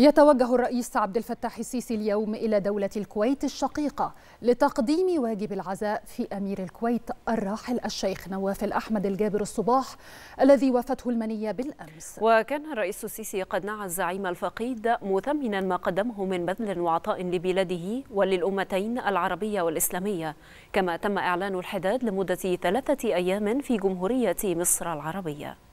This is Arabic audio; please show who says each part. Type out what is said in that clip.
Speaker 1: يتوجه الرئيس عبد الفتاح السيسي اليوم إلى دولة الكويت الشقيقة لتقديم واجب العزاء في أمير الكويت الراحل الشيخ نواف الأحمد الجابر الصباح الذي وافته المنية بالأمس
Speaker 2: وكان الرئيس السيسي قد نعى الزعيم الفقيد مثمنا ما قدمه من بذل وعطاء لبلاده وللأمتين العربية والإسلامية كما تم إعلان الحداد لمدة ثلاثة أيام في جمهورية مصر العربية